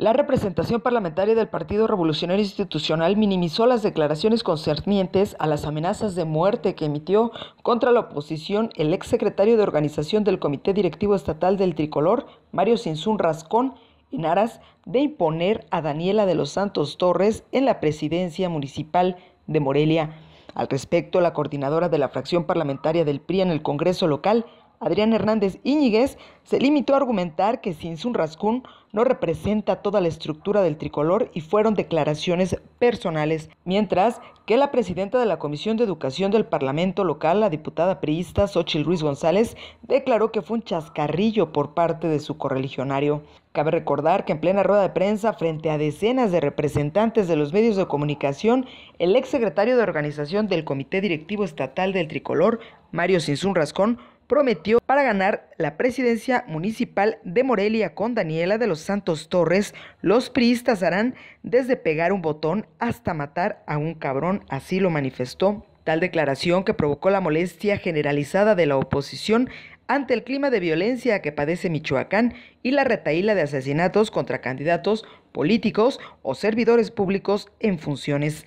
La representación parlamentaria del Partido Revolucionario Institucional minimizó las declaraciones concernientes a las amenazas de muerte que emitió contra la oposición el exsecretario de organización del Comité Directivo Estatal del Tricolor, Mario sinsún Rascón, en aras de imponer a Daniela de los Santos Torres en la presidencia municipal de Morelia. Al respecto, la coordinadora de la fracción parlamentaria del PRI en el Congreso local, Adrián Hernández Íñiguez se limitó a argumentar que sin Rascún no representa toda la estructura del tricolor y fueron declaraciones personales, mientras que la presidenta de la Comisión de Educación del Parlamento Local, la diputada priista Xochil Ruiz González, declaró que fue un chascarrillo por parte de su correligionario. Cabe recordar que en plena rueda de prensa, frente a decenas de representantes de los medios de comunicación, el exsecretario de organización del Comité Directivo Estatal del Tricolor, Mario Sinsun Rascón, prometió para ganar la presidencia municipal de Morelia con Daniela de los Santos Torres, los priistas harán desde pegar un botón hasta matar a un cabrón, así lo manifestó. Tal declaración que provocó la molestia generalizada de la oposición ante el clima de violencia que padece Michoacán y la retaíla de asesinatos contra candidatos políticos o servidores públicos en funciones.